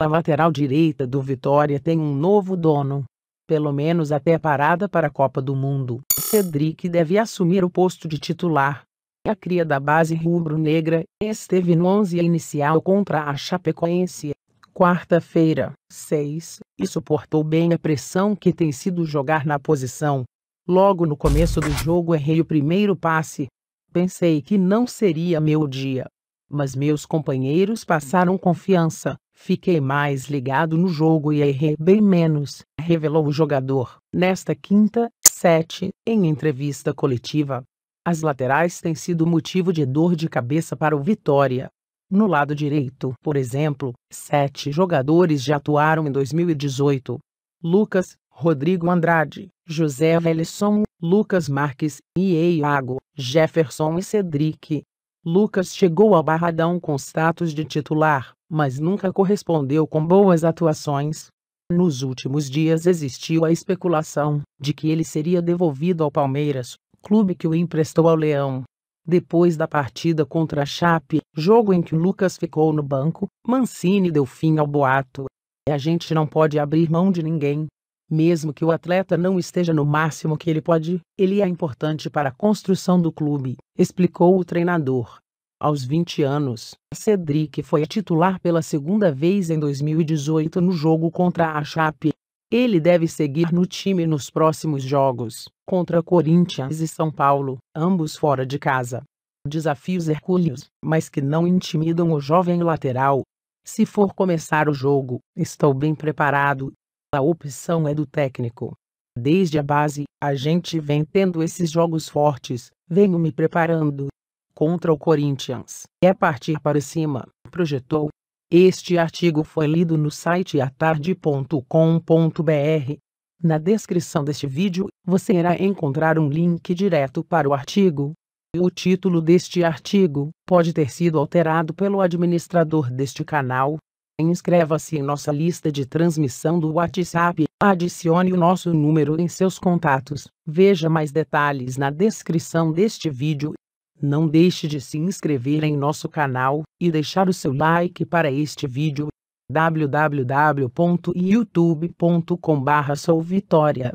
A lateral direita do Vitória tem um novo dono. Pelo menos até a parada para a Copa do Mundo, Cedric deve assumir o posto de titular. A cria da base rubro-negra esteve no 11 inicial contra a Chapecoense, quarta-feira, 6, e suportou bem a pressão que tem sido jogar na posição. Logo no começo do jogo errei o primeiro passe. Pensei que não seria meu dia. Mas meus companheiros passaram confiança. Fiquei mais ligado no jogo e errei bem menos, revelou o jogador, nesta quinta, sete, em entrevista coletiva. As laterais têm sido motivo de dor de cabeça para o Vitória. No lado direito, por exemplo, sete jogadores já atuaram em 2018. Lucas, Rodrigo Andrade, José Velisson, Lucas Marques, Iago, Jefferson e Cedric. Lucas chegou ao Barradão com status de titular, mas nunca correspondeu com boas atuações. Nos últimos dias existiu a especulação de que ele seria devolvido ao Palmeiras, clube que o emprestou ao Leão. Depois da partida contra a Chape, jogo em que Lucas ficou no banco, Mancini deu fim ao boato. A gente não pode abrir mão de ninguém. Mesmo que o atleta não esteja no máximo que ele pode, ele é importante para a construção do clube, explicou o treinador. Aos 20 anos, Cedric foi titular pela segunda vez em 2018 no jogo contra a Chape. Ele deve seguir no time nos próximos jogos, contra Corinthians e São Paulo, ambos fora de casa. Desafios hercúleos, mas que não intimidam o jovem lateral. Se for começar o jogo, estou bem preparado. A opção é do técnico. Desde a base, a gente vem tendo esses jogos fortes, venho me preparando contra o Corinthians é partir para cima, projetou. Este artigo foi lido no site atarde.com.br. Na descrição deste vídeo, você irá encontrar um link direto para o artigo. O título deste artigo pode ter sido alterado pelo administrador deste canal. Inscreva-se em nossa lista de transmissão do WhatsApp, adicione o nosso número em seus contatos. Veja mais detalhes na descrição deste vídeo. Não deixe de se inscrever em nosso canal e deixar o seu like para este vídeo. www.youtube.com/solvitoria